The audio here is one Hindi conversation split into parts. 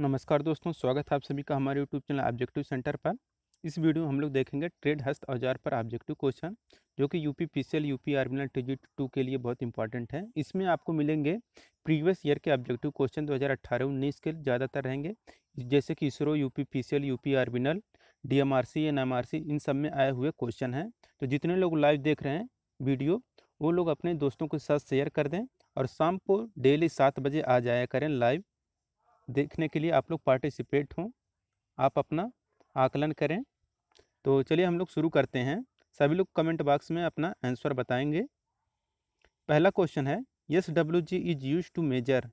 नमस्कार दोस्तों स्वागत है आप सभी का हमारे यूट्यूब चैनल ऑब्जेक्टिव सेंटर पर इस वीडियो में हम लोग देखेंगे ट्रेड हस्त औजार पर ऑब्जेक्टिव क्वेश्चन जो कि U P P C L U P आर्मिनल टिजिट टू के लिए बहुत इंपॉर्टेंट है इसमें आपको मिलेंगे प्रीवियस ईयर के ऑब्जेक्टिव क्वेश्चन दो हज़ार अट्ठारह उन्नीस के ज़्यादातर रहेंगे जैसे कि ISRO U P P C L U P आर्मिनल आर सी इन सब में आए हुए क्वेश्चन हैं तो जितने लोग लाइव देख रहे हैं वीडियो वो लोग अपने दोस्तों के साथ शेयर कर दें और शाम को डेली सात बजे आ जाया करें लाइव देखने के लिए आप लोग पार्टिसिपेट हों आप अपना आकलन करें तो चलिए हम लोग शुरू करते हैं सभी लोग कमेंट बॉक्स में अपना आंसर बताएंगे पहला क्वेश्चन है S W G is use to measure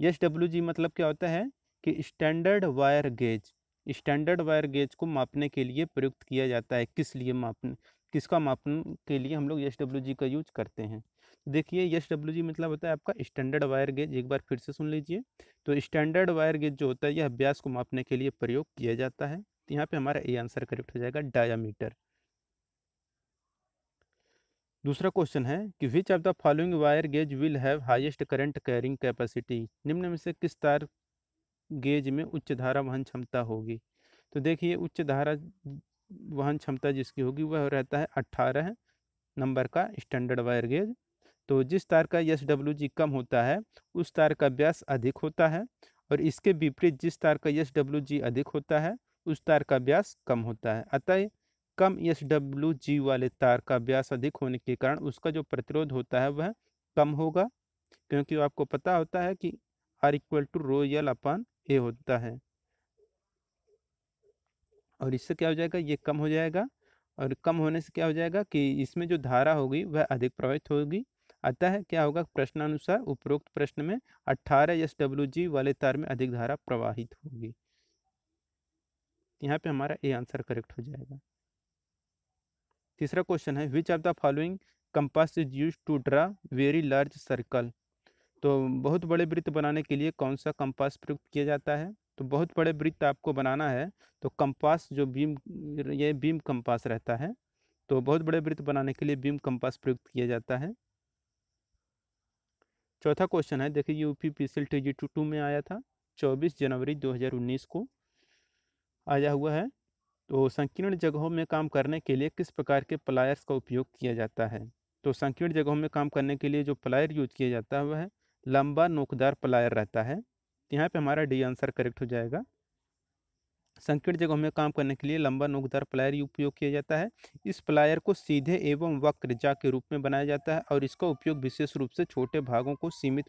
S W G मतलब क्या होता है कि standard wire gauge standard wire gauge को मापने के लिए प्रयुक्त किया जाता है किस लिए मापने किसका मापने के लिए हम लोग यस डब्ल्यू जी का यूज करते हैं देखिए एस डब्ल्यू जी मतलब होता है आपका स्टैंडर्ड वायर गेज एक बार फिर से सुन लीजिए तो स्टैंडर्ड वायर गेज जो होता है यह अभ्यास को मापने के लिए प्रयोग किया जाता है तो यहाँ पे हमारा ए आंसर करेक्ट हो जाएगा डायामीटर दूसरा क्वेश्चन है कि which of the following wire gauge will have highest current carrying capacity निम्न में से किस तार गेज में उच्च धारा वहन क्षमता होगी तो देखिए उच्च धारा वहन क्षमता जिसकी होगी वह रहता है अट्ठारह नंबर का स्टैंडर्ड वायर गेज तो जिस तार का एस डब्ल्यू जी कम होता है उस तार का व्यास अधिक होता है और इसके विपरीत जिस तार का एस डब्ल्यू जी अधिक होता है उस तार का व्यास कम होता है अतः कम एस डब्ल्यू जी वाले तार का व्यास अधिक होने के कारण उसका जो प्रतिरोध होता है वह कम होगा क्योंकि आपको पता होता है कि R equal to rho L upon A होता है और इससे क्या हो जाएगा ये कम हो जाएगा और कम होने से क्या हो जाएगा कि इसमें जो धारा होगी वह अधिक प्रभावित होगी अतः क्या होगा प्रश्नानुसार उपरोक्त प्रश्न में अट्ठारह एस डब्ल्यू जी वाले तार में अधिक धारा प्रवाहित होगी यहाँ पे हमारा ए आंसर करेक्ट हो जाएगा तीसरा क्वेश्चन है which of the following compass is use to draw very large circle तो बहुत बड़े वृत्त बनाने के लिए कौन सा कंपास प्रयुक्त किया जाता है तो बहुत बड़े वृत्त आपको बनाना है तो कंपास जो बीम ये बीम कंपास रहता है तो बहुत बड़े वृत्त बनाने के लिए बीम कंपास प्रयुक्त किया जाता है चौथा क्वेश्चन है देखिए U P C L T G two two में आया था चौबीस जनवरी दो हज़ार उन्नीस को आया हुआ है तो संकीर्ण जगहों में काम करने के लिए किस प्रकार के प्लायर्स का उपयोग किया जाता है तो संकीर्ण जगहों में काम करने के लिए जो प्लायर यूज किया जाता है वह लंबा नोकदार प्लायर रहता है यहाँ पे हमारा डी आंसर करेक्ट हो जाएगा संकीर्ण जगहों में काम करने के लिए लंबा नोकदार प्लायर उपयोग किया जाता है इस प्लायर को सीधे एवं वक्र जा के रूप में बनाया जाता है और इसका उपयोग विशेष रूप से छोटे भागों को सीमित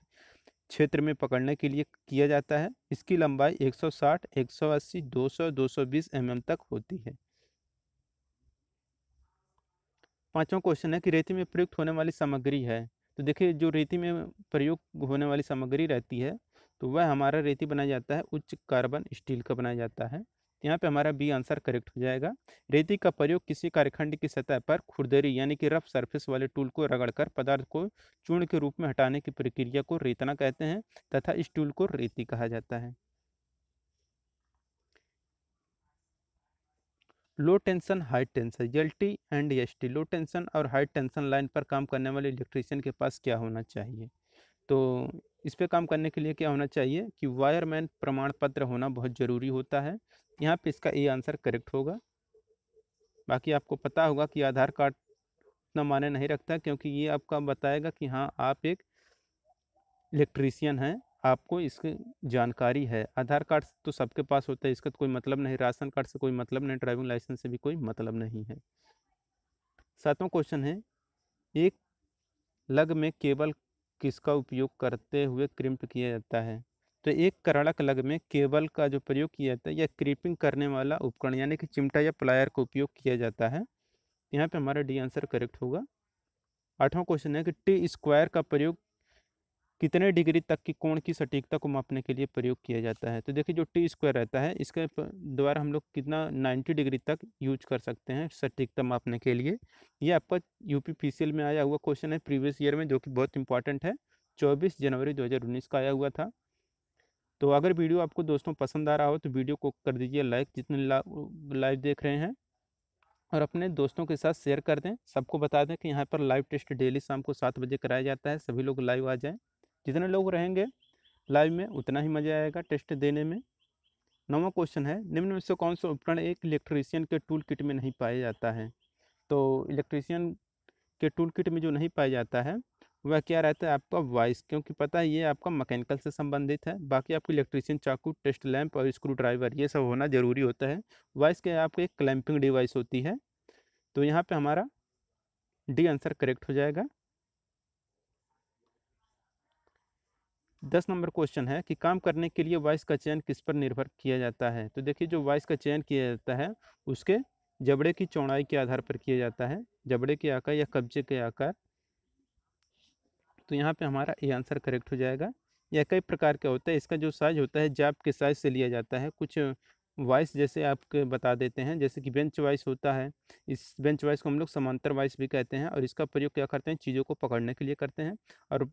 क्षेत्र में पकड़ने के लिए किया जाता है इसकी लंबाई 160, 180, 200, 220 एमएम तक होती है पांचवा क्वेश्चन है कि रेती में प्रयुक्त होने वाली सामग्री है तो देखिए जो रेती में प्रयोग होने वाली सामग्री रहती है तो वह हमारा रेती बनाया जाता है उच्च कार्बन स्टील का बनाया जाता है यहाँ पे हमारा बी आंसर करेक्ट हो जाएगा रेती का प्रयोग किसी कार्यखंड की सतह पर खुरदरी यानी कि रफ सरफेस वाले टूल को रगड़कर पदार्थ को चूर्ण के रूप में हटाने की प्रक्रिया को रेतना कहते हैं तथा इस टूल को रेती कहा जाता है low tension high tension L T and S T low tension और हाई टेंशन लाइन पर काम करने वाले इलेक्ट्रीशियन के पास क्या होना चाहिए तो इस पे काम करने के लिए क्या होना चाहिए कि वायरमैन प्रमाण पत्र होना बहुत ज़रूरी होता है यहाँ पे इसका ए आंसर करेक्ट होगा बाकी आपको पता होगा कि आधार कार्ड इतना माने नहीं रखता क्योंकि ये आपका बताएगा कि हाँ आप एक इलेक्ट्रीशियन हैं आपको इसकी जानकारी है आधार कार्ड तो सबके पास होता है इसका तो कोई मतलब नहीं राशन कार्ड से कोई मतलब नहीं ड्राइविंग लाइसेंस से भी कोई मतलब नहीं है सातवां क्वेश्चन है एक लग में केबल किसका उपयोग करते हुए क्रिम्प किया जाता है तो एक करड़क लग में केबल का जो प्रयोग किया जाता है या क्रीपिंग करने वाला उपकरण यानी कि चिमटा या प्लायर का उपयोग किया जाता है यहाँ पे हमारा डी आंसर करेक्ट होगा आठवां क्वेश्चन है कि टी स्क्वायर का प्रयोग कितने डिग्री तक की कोण की सटीकता को मापने के लिए प्रयोग किया जाता है तो देखिए जो टी स्क्वायर रहता है इसके द्वारा हम लोग कितना 90 डिग्री तक यूज कर सकते हैं सटीकता मापने के लिए ये आपका यूपीपीसीएल में आया हुआ क्वेश्चन है प्रीवियस ईयर में जो कि बहुत इंपॉर्टेंट है 24 जनवरी 2019 का आया हुआ था तो अगर वीडियो आपको दोस्तों पसंद आ रहा हो तो वीडियो को कर दीजिए लाइक जितने लाइव देख रहे हैं और अपने दोस्तों के साथ शेयर कर दें सबको बता दें कि यहाँ पर लाइव टेस्ट डेली शाम को सात बजे कराया जाता है सभी लोग लाइव आ जाएँ जितने लोग रहेंगे लाइव में उतना ही मज़ा आएगा टेस्ट देने में नवा क्वेश्चन है निम्न में से कौन सा उपकरण एक इलेक्ट्रीशियन के टूल किट में नहीं पाया जाता है तो इलेक्ट्रीशियन के टूल किट में जो नहीं पाया जाता है वह क्या रहता है आपका वॉइस क्योंकि पता है ये आपका मैकेनिकल से संबंधित है बाकी आपको इलेक्ट्रीशियन चाकू टेस्ट लैंप और स्क्रू ड्राइवर ये सब होना ज़रूरी होता है वॉइस के आपके एक क्लैंपिंग डिवाइस होती है तो यहाँ पे हमारा डी आंसर करेक्ट हो जाएगा दस नंबर क्वेश्चन है कि काम करने के लिए वॉइस का चयन किस पर निर्भर किया जाता है तो देखिए जो वॉइस का चयन किया जाता है उसके जबड़े की चौड़ाई के आधार पर किया जाता है जबड़े के आकार या कब्जे के आकार तो यहाँ पे हमारा ये आंसर करेक्ट हो जाएगा या कई प्रकार के होता है इसका जो साइज होता है जाप के साइज से लिया जाता है कुछ वाइस जैसे आपके बता देते हैं जैसे कि बेंच वाइस होता है इस बेंच वाइस को हम लोग समांतर वाइस भी कहते हैं और इसका प्रयोग क्या करते हैं चीज़ों को पकड़ने के लिए करते हैं और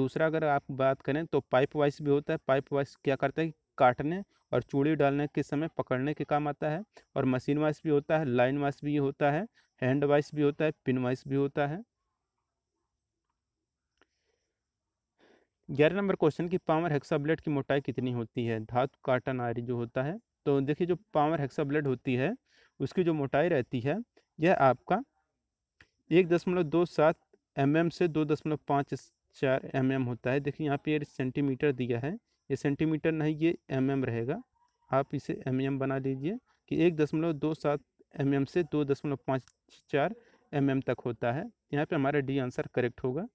दूसरा अगर आप बात करें तो पाइप वाइस भी होता है पाइप वाइस क्या करते हैं काटने और चूड़ी डालने के समय पकड़ने के काम आता है और मशीन वाइस भी होता है लाइन वाइस भी होता है हैंड वाइस भी होता है पिन वाइस भी होता है ग्यारह नंबर क्वेश्चन की पावर हेक्सा ब्लेड की मोटाई कितनी होती है धातु काटन आरी जो होता है तो देखिए जो पावर हेक्सा ब्लेड होती है उसकी जो मोटाई रहती है यह आपका एक दशमलव दो सात एम एम से दो दशमलव पाँच चार एम एम होता है देखिए यहाँ पे ये सेंटीमीटर दिया है ये सेंटीमीटर नहीं ये एम एम रहेगा आप इसे एम एम बना लीजिए कि एक दशमलव दो सात एम एम से दो दशमलव पाँच चार एम एम तक होता है यहाँ पे हमारा डी आंसर करेक्ट होगा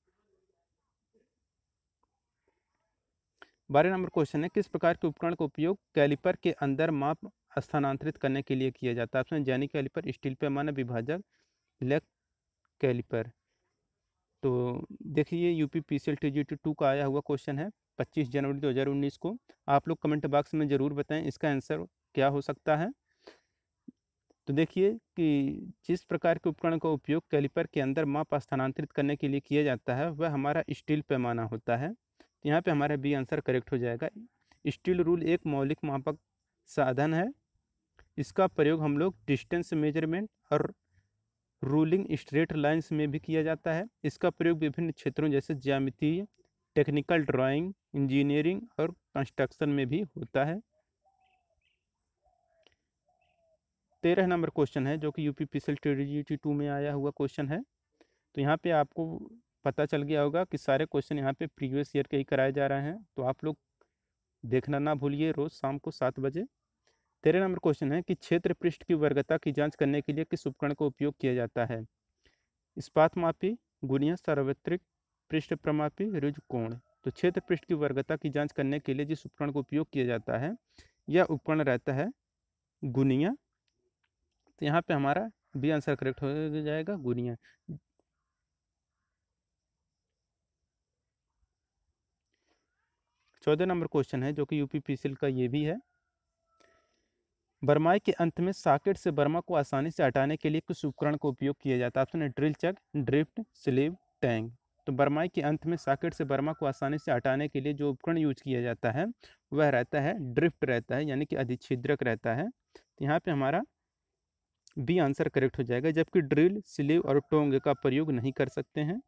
बारह नंबर क्वेश्चन है किस प्रकार के उपकरण का उपयोग कैलिपर के अंदर माप स्थानांतरित करने के लिए किया जाता है ऑप्शन जैनिक कैलिपर स्टील पैमाना विभाजक लेक कैलिपर तो देखिए U P P C L T G T two का आया हुआ क्वेश्चन है 25 जनवरी 2019 को आप लोग कमेंट बॉक्स में ज़रूर बताएं इसका आंसर क्या हो सकता है तो देखिए कि जिस प्रकार के उपकरण का उपयोग कैलिपर के अंदर माप स्थानांतरित करने के लिए किया जाता है वह हमारा स्टील पैमाना होता है यहाँ पे हमारा बी आंसर करेक्ट हो जाएगा स्टील रूल एक मौलिक मापक साधन है इसका प्रयोग हम लोग डिस्टेंस मेजरमेंट और रूलिंग स्ट्रेट लाइंस में भी किया जाता है इसका प्रयोग विभिन्न क्षेत्रों जैसे ज्यामिति टेक्निकल ड्राइंग इंजीनियरिंग और कंस्ट्रक्शन में भी होता है तेरह नंबर क्वेश्चन है जो कि यूपी पी सी टू में आया हुआ क्वेश्चन है तो यहाँ पे आपको पता चल गया होगा कि सारे क्वेश्चन यहाँ पे प्रीवियस ईयर के ही कराए जा रहे हैं तो आप लोग देखना ना भूलिए रोज़ शाम को सात बजे तेरह नंबर क्वेश्चन है कि क्षेत्र पृष्ठ की वर्गता की जांच करने के लिए किस उपकरण का उपयोग किया जाता है इस्पात मापी गुनिया सार्वत्रिक पृष्ठ प्रमापी रुज कोण तो क्षेत्र पृष्ठ की वर्गता की जाँच करने के लिए जिस उपकरण का उपयोग किया जाता है यह उपकरण रहता है गुनिया तो यहाँ पर हमारा भी आंसर करेक्ट हो जाएगा गुनिया चौदह नंबर क्वेश्चन है जो कि यूपीपीसीएल का ये भी है बरमाई के अंत में साकेट से बर्मा को आसानी से हटाने के लिए किस उपकरण का उपयोग किया जाता है ऑप्शन है drill chuck drift sleeve tang तो बरमाई के अंत में साकेट से बर्मा को आसानी से हटाने के लिए जो उपकरण यूज किया जाता है वह रहता है ड्रिफ्ट रहता है यानी कि अधिछिद्रक रहता है तो यहाँ पर हमारा बी आंसर करेक्ट हो जाएगा जबकि ड्रिल स्लीव और टोंग का प्रयोग नहीं कर सकते हैं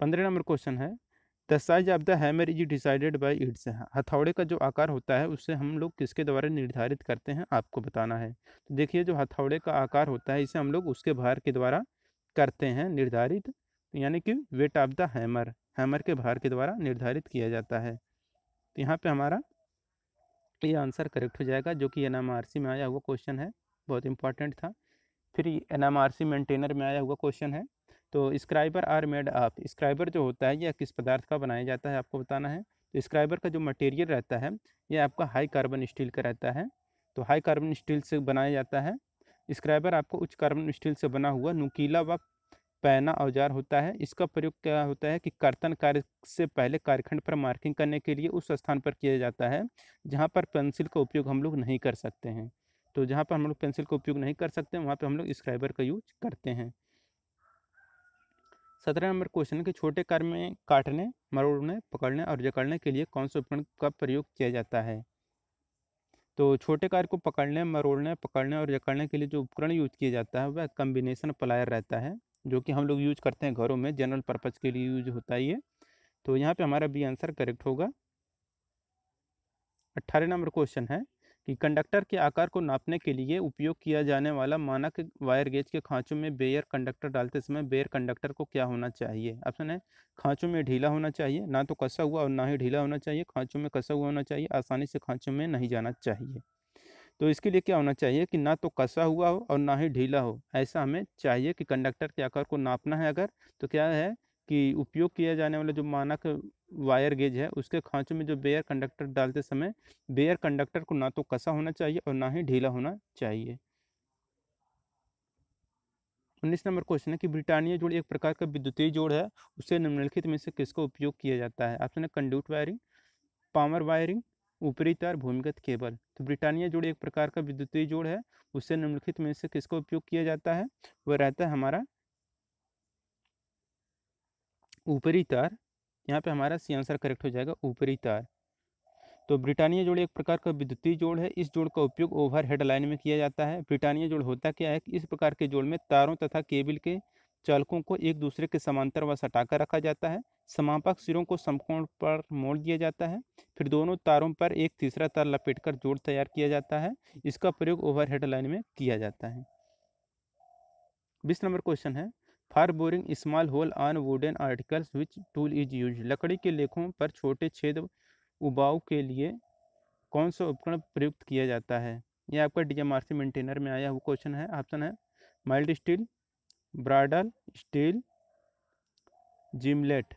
पंद्रह नंबर क्वेश्चन है the size of the hammer is decided by its हथौड़े का जो आकार होता है उससे हम लोग किसके द्वारा निर्धारित करते हैं आपको बताना है तो देखिए जो हथौड़े का आकार होता है इसे हम लोग उसके भार के द्वारा करते हैं निर्धारित तो यानी कि weight of the hammer hammer के भार के द्वारा निर्धारित किया जाता है तो यहाँ पे हमारा ये आंसर करेक्ट हो जाएगा जो कि एन में आया हुआ क्वेश्चन है बहुत इंपॉर्टेंट था फिर एन एम मेंटेनर में आया हुआ क्वेश्चन है तो scriber are made of scriber जो होता है यह किस पदार्थ का बनाया जाता है आपको बताना है तो स्क्राइबर का जो मटेरियल रहता है यह आपका हाई कार्बन स्टील का रहता है तो हाई कार्बन स्टील से बनाया जाता है स्क्राइबर आपको उच्च कार्बन स्टील से बना हुआ नुकीला व पैना औजार होता है इसका प्रयोग क्या होता है कि कर्तन कार्य से पहले कार्यखंड पर मार्किंग करने के लिए उस स्थान पर किया जाता है जहाँ पर पेंसिल का उपयोग हम लोग नहीं कर सकते हैं तो जहाँ पर हम लोग पेंसिल का उपयोग नहीं कर सकते वहाँ पर हम लोग स्क्राइबर का यूज करते हैं सत्रह नंबर क्वेश्चन के छोटे कार में काटने मरोड़ने पकड़ने और जकड़ने के लिए कौन से उपकरण का प्रयोग किया जाता है तो छोटे कार को पकड़ने मरोड़ने पकड़ने और जकड़ने के लिए जो उपकरण यूज किया जाता है वह कम्बिनेशन प्लायर रहता है जो कि हम लोग यूज करते हैं घरों में जनरल पर्पज़ के लिए यूज होता ही है तो यहाँ पे हमारा बी आंसर करेक्ट होगा अट्ठारह नंबर क्वेश्चन है कि कंडक्टर के आकार को नापने के लिए उपयोग किया जाने वाला मानक वायर गेज के खांचों में बेयर कंडक्टर डालते समय बेयर कंडक्टर को क्या होना चाहिए ऑप्शन है खांचों में ढीला होना चाहिए ना तो कसा हुआ और ना ही ढीला होना चाहिए खांचों में कसा हुआ होना चाहिए आसानी से खांचों में नहीं जाना चाहिए तो इसके लिए क्या होना चाहिए कि ना तो कसा हुआ हो और ना ही ढीला हो ऐसा हमें चाहिए कि कंडक्टर के आकार को नापना है अगर तो क्या है कि उपयोग किया जाने वाला जो मानक वायर गेज है उसके खांचों में जो बेयर कंडक्टर डालते समय बेयर कंडक्टर को ना तो कसा होना चाहिए और ना ही ढीला होना चाहिए उन्नीस नंबर क्वेश्चन है कि ब्रिटानिया जोड़ एक प्रकार का विद्युतीय जोड़ है उसे निम्नलिखित में से किसका उपयोग किया जाता है ऑप्शन है कंड्यूट वायरिंग पावर वायरिंग ऊपरी तार भूमिगत केबल तो ब्रिटानिया जोड़ एक प्रकार का विद्युतीय जोड़ है उससे निम्नलिखित में से किसका उपयोग किया जाता है वह रहता है हमारा ऊपरी तार यहाँ पे हमारा सी आंसर करेक्ट हो जाएगा ऊपरी तार तो ब्रिटानिया जोड़ एक प्रकार का विद्युतीय जोड़ है इस जोड़ का उपयोग ओवर हेड लाइन में किया जाता है ब्रिटानिया जोड़ होता क्या है कि इस प्रकार के जोड़ में तारों तथा केबल के चालकों को एक दूसरे के समांतर व सटाकर रखा जाता है समापक सिरों को समकोण पर मोड़ दिया जाता है फिर दोनों तारों पर एक तीसरा तार लपेटकर जोड़ तैयार किया जाता है इसका प्रयोग ओवरहेड लाइन में किया जाता है बीस नंबर क्वेश्चन है for boring small hole on wooden articles which tool is use लकड़ी के लेखों पर छोटे छेद उबाव के लिए कौन सा उपकरण प्रयुक्त किया जाता है यह आपका डी एम मेंटेनर में आया हुआ क्वेश्चन है ऑप्शन है mild steel bradawl steel gimlet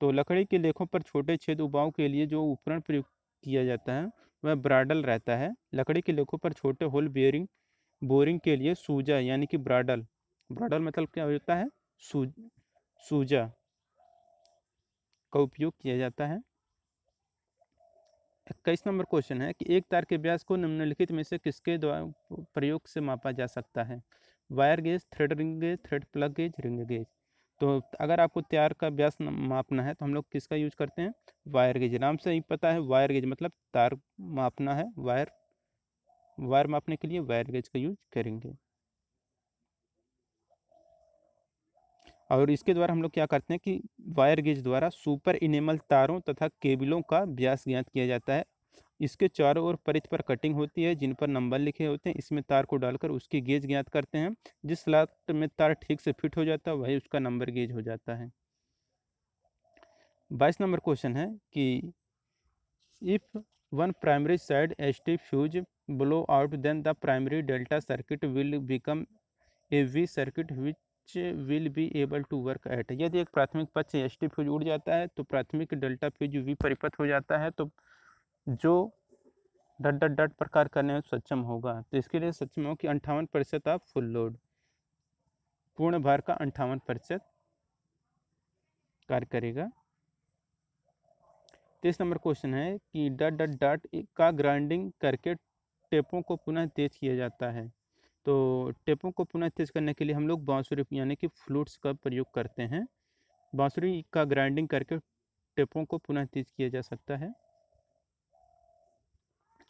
तो लकड़ी के लेखों पर छोटे छेद उबाव के लिए जो उपकरण प्रयुक्त किया जाता है वह ब्राडल रहता है लकड़ी के लेखों पर छोटे होल बियरिंग बोरिंग के लिए सूजा यानी कि ब्राडल ब्रॉडल मतलब क्या होता है सूज सूजा का उपयोग किया जाता है इक्कीस नंबर क्वेश्चन है कि एक तार के ब्यास को निम्नलिखित में से किसके द्वारा प्रयोग से मापा जा सकता है wire gauge thread ring gauge thread plug gauge ring gauge तो अगर आपको तार का ब्यास मापना है तो हम लोग किसका यूज करते हैं वायर गेज नाम से ही पता है वायर गेज मतलब तार मापना है वायर वायर मापने के लिए वायर गेज का यूज करेंगे और इसके द्वारा हम लोग क्या करते हैं कि वायर गेज द्वारा सुपर इनेमल तारों तथा केबलों का व्यास ज्ञात किया जाता है इसके चारों ओर परित पर कटिंग होती है जिन पर नंबर लिखे होते हैं इसमें तार को डालकर उसकी गेज ज्ञात करते हैं जिस स्लॉट में तार ठीक से फिट हो जाता है वही उसका नंबर गेज हो जाता है बाईस नंबर क्वेश्चन है कि if one primary side H T fuse blow out then the primary delta circuit will become a V circuit which which will be able to work at यदि एक प्राथमिक पद से एस फ्यूज उड़ जाता है तो प्राथमिक डेल्टा फ्यूज वी परिपथ हो जाता है तो जो डट डट डट प्रकार करने में सक्षम होगा तो इसके लिए सक्षम हो कि अंठावन प्रतिशत आप फुल लोड पूर्ण भार का अंठावन प्रतिशत कार्य करेगा तीस तो नंबर क्वेश्चन है कि डट डट डट का ग्राइंडिंग करके टेपों को पुनः तेज किया जाता है तो टेपों को पुनः तेज करने के लिए हम लोग बाँसुरी यानी कि फ्लूट्स का प्रयोग करते हैं बाँसुरी का ग्राइंडिंग करके टेपों को पुनः तेज किया जा सकता है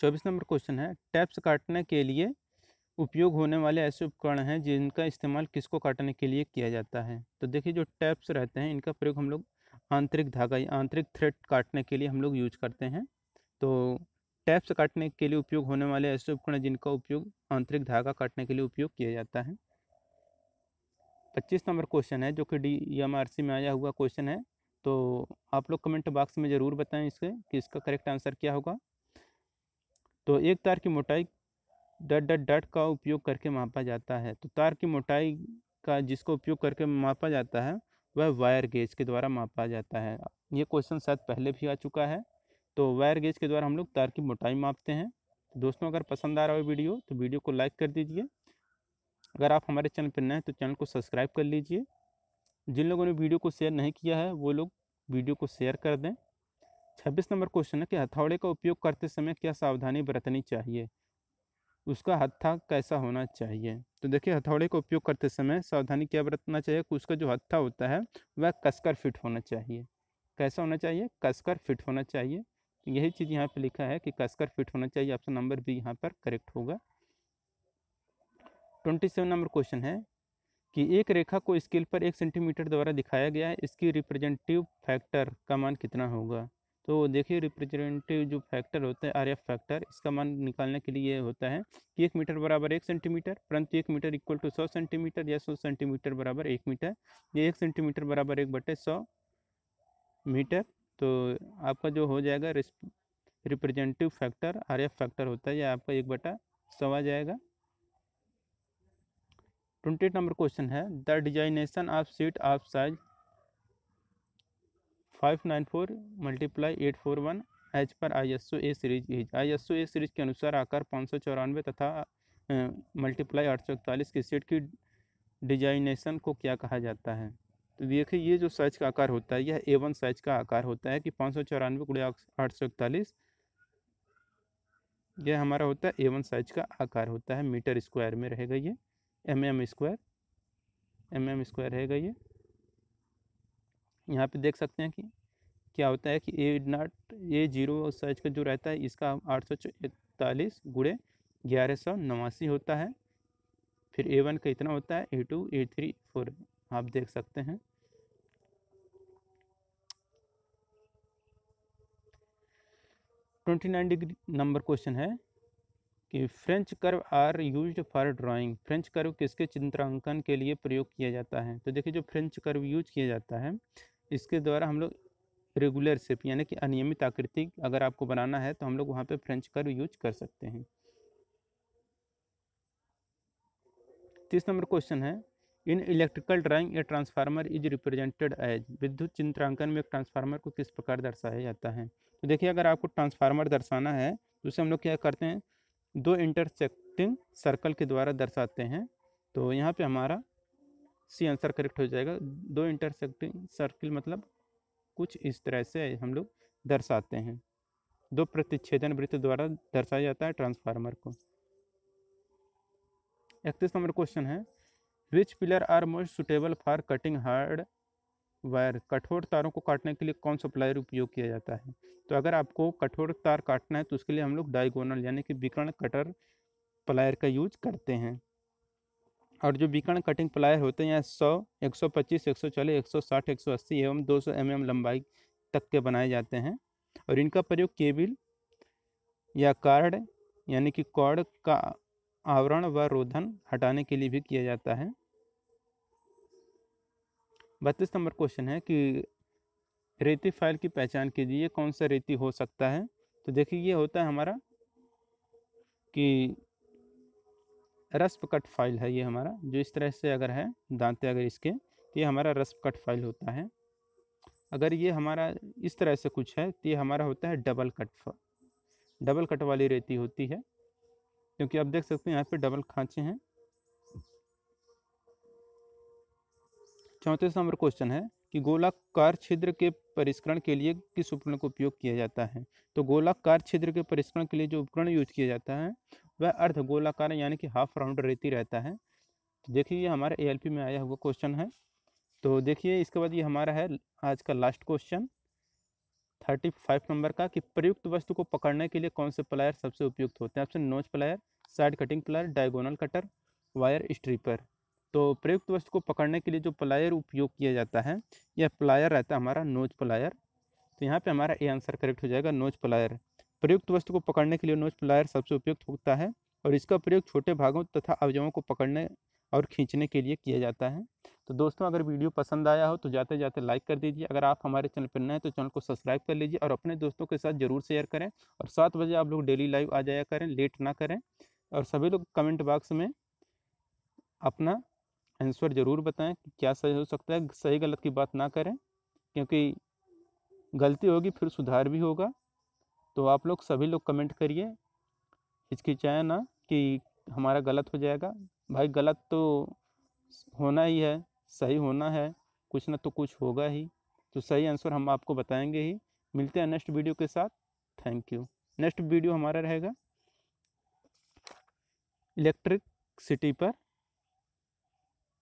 चौबीस नंबर क्वेश्चन है टैप्स काटने के लिए उपयोग होने वाले ऐसे उपकरण हैं जिनका इस्तेमाल किसको काटने के लिए किया जाता है तो देखिए जो टैप्स रहते हैं इनका प्रयोग हम लोग आंतरिक धागा या आंतरिक थ्रेड काटने के लिए हम लोग यूज करते हैं तो टैप्स काटने के लिए उपयोग होने वाले ऐसे उपकरण जिनका उपयोग आंतरिक धागा काटने के लिए उपयोग किया जाता है पच्चीस नंबर क्वेश्चन है जो कि डी एम आर सी में आया हुआ क्वेश्चन है तो आप लोग कमेंट बॉक्स में ज़रूर बताएं इसके कि इसका करेक्ट आंसर क्या होगा तो एक तार की मोटाई डट डट डट का उपयोग करके मापा जाता है तो तार की मोटाई का जिसको उपयोग करके मापा जाता है वह वायर गेज के द्वारा मापा जाता है ये क्वेश्चन शायद पहले भी आ चुका है तो वायर गेज के द्वारा हम लोग तार की मोटाई मापते हैं दोस्तों अगर पसंद आ रहा हो वीडियो तो वीडियो को लाइक कर दीजिए अगर आप हमारे चैनल पर नए हैं तो चैनल को सब्सक्राइब कर लीजिए जिन लोगों ने वीडियो को शेयर नहीं किया है वो लोग वीडियो को शेयर कर दें छब्बीस नंबर क्वेश्चन है कि हथौड़े का उपयोग करते समय क्या सावधानी बरतनी चाहिए उसका हत्था कैसा होना चाहिए तो देखिए हथौड़े का उपयोग करते समय सावधानी क्या बरतना चाहिए कि उसका जो हत्था होता है वह कसकर फिट होना चाहिए कैसा होना चाहिए कसकर फिट होना चाहिए तो यही चीज़ यहाँ पे लिखा है कि कसकर फिट होना चाहिए ऑप्शन नंबर बी यहाँ पर करेक्ट होगा ट्वेंटी सेवन नंबर क्वेश्चन है कि एक रेखा को स्केल पर एक सेंटीमीटर द्वारा दिखाया गया है इसकी रिप्रेजेंटेटिव फैक्टर का मान कितना होगा तो देखिए रिप्रेजेंटेटिव जो फैक्टर होता है आर एफ फैक्टर इसका मान निकालने के लिए होता है कि एक मीटर बराबर एक सेंटीमीटर परंतु एक मीटर इक्वल टू सौ सेंटीमीटर या सौ सेंटीमीटर बराबर एक मीटर या एक सेंटीमीटर बराबर एक बटे सौ मीटर तो आपका जो हो जाएगा representative factor R F factor होता है ये आपका एक बटा सवा जाएगा ट्वेंटी नंबर क्वेश्चन है the designation of sheet of size five nine four multiply eight four one H पर I S O A series is I S O A series के अनुसार आकर पाँच सौ चौरानवे तथा मल्टीप्लाई आठ सौ इकतालीस की सीट की डिजाइनेशन को क्या कहा जाता है देखिए ये जो साइज का आकार होता है यह ए वन साइज का आकार होता है कि पाँच सौ चौरानवे गुड़े आठ सौ इकतालीस यह हमारा होता है ए वन साइज का आकार होता है मीटर स्क्वायर में रहेगा ये M M square M M square रहेगा ये यहाँ पे देख सकते हैं कि क्या होता है कि A naught A zero size का जो रहता है इसका आठ सौ इकतालीस गुड़े ग्यारह सौ नवासी होता है फिर ए वन का इतना होता है A two A three four आप देख सकते हैं twenty nine degree number question है कि French curve are used for drawing French curve किसके चित्रांकन के लिए प्रयोग किया जाता है तो देखिए जो फ्रेंच कर्व यूज किया जाता है इसके द्वारा हम लोग रेगुलर शेप यानी कि अनियमित आकृति अगर आपको बनाना है तो हम लोग वहाँ पर फ्रेंच कर्व यूज कर सकते हैं तीस नंबर क्वेश्चन है in electrical drawing a transformer is represented as विद्युत चित्रांकन में एक ट्रांसफार्मर को किस प्रकार दर्शाया जाता है तो देखिए अगर आपको ट्रांसफार्मर दर्शाना है तो उसे हम लोग क्या करते हैं दो इंटरसेक्टिंग सर्कल के द्वारा दर्शाते हैं तो यहाँ पे हमारा सी आंसर करेक्ट हो जाएगा दो इंटरसेक्टिंग सर्किल मतलब कुछ इस तरह से हम लोग दर्शाते हैं दो प्रतिच्छेदन वृत्त द्वारा दर्शाया जाता है ट्रांसफार्मर को इकतीस नंबर क्वेश्चन है which plier are most suitable for cutting hard wire कठोर तारों को काटने के लिए कौन सा प्लायर उपयोग किया जाता है तो अगर आपको कठोर तार काटना है तो उसके लिए हम लोग डाइगोनल यानी कि विकर्ण कटर प्लायर का यूज करते हैं और जो विकर्ण कटिंग प्लायर होते हैं यहाँ सौ एक सौ पच्चीस एक सौ चालीस एक सौ साठ एक सौ अस्सी एवं दो सौ एम एम लंबाई तक के बनाए जाते हैं और इनका प्रयोग केबिल या कार्ड यानी कि कॉर्ड का आवरण व रोधन हटाने के लिए भी किया जाता है बत्तीस नंबर क्वेश्चन है कि रेती फाइल की पहचान कीजिए कौन सा रेती हो सकता है तो देखिए ये होता है हमारा कि रस्प कट फाइल है ये हमारा जो इस तरह से अगर है दांते अगर इसके तो ये हमारा रस्प कट फाइल होता है अगर ये हमारा इस तरह से कुछ है तो ये हमारा होता है डबल कट डबल कट वाली रेती होती है क्योंकि आप देख सकते हैं यहाँ पे डबल खाँचे हैं चौंतीस नंबर क्वेश्चन है कि गोलाकार छिद्र के परिष्करण के लिए किस उपकरण का उपयोग किया जाता है तो गोलाकार छिद्र के परिष्करण के लिए जो उपकरण यूज किया जाता है वह अर्ध गोलाकार यानी कि हाफ राउंड रेती रहता है तो देखिए हमारे ए में आया हुआ क्वेश्चन है तो देखिए इसके बाद ये हमारा है आज का last question thirty five number का कि प्रयुक्त वस्तु को पकड़ने के लिए कौन से प्लायर सबसे उपयुक्त होते हैं option notch plier side cutting plier diagonal cutter wire stripper तो प्रयुक्त वस्तु को पकड़ने के लिए जो प्लायर उपयोग किया जाता है यह प्लायर रहता है हमारा नोज प्लायर तो यहाँ पे हमारा ए आंसर करेक्ट हो जाएगा नोज प्लायर प्रयुक्त वस्तु को पकड़ने के लिए नोज प्लायर सबसे उपयुक्त होता है और इसका प्रयोग छोटे भागों तथा अवयवों को पकड़ने और खींचने के लिए किया जाता है तो दोस्तों अगर वीडियो पसंद आया हो तो जाते जाते लाइक कर दीजिए अगर आप हमारे चैनल पर नए हैं तो चैनल को सब्सक्राइब कर लीजिए और अपने दोस्तों के साथ ज़रूर शेयर करें और सात बजे आप लोग डेली लाइव आ जाया करें लेट ना करें और सभी लोग कमेंट बॉक्स में अपना आंसर ज़रूर बताएं कि क्या सही हो सकता है सही गलत की बात ना करें क्योंकि गलती होगी फिर सुधार भी होगा तो आप लोग सभी लोग कमेंट करिए हिचकिचाए ना कि हमारा गलत हो जाएगा भाई गलत तो होना ही है सही होना है कुछ ना तो कुछ होगा ही तो सही आंसर हम आपको बताएंगे ही मिलते हैं नेक्स्ट वीडियो के साथ थैंक यू नेक्स्ट वीडियो हमारा रहेगा इलेक्ट्रिक सिटी पर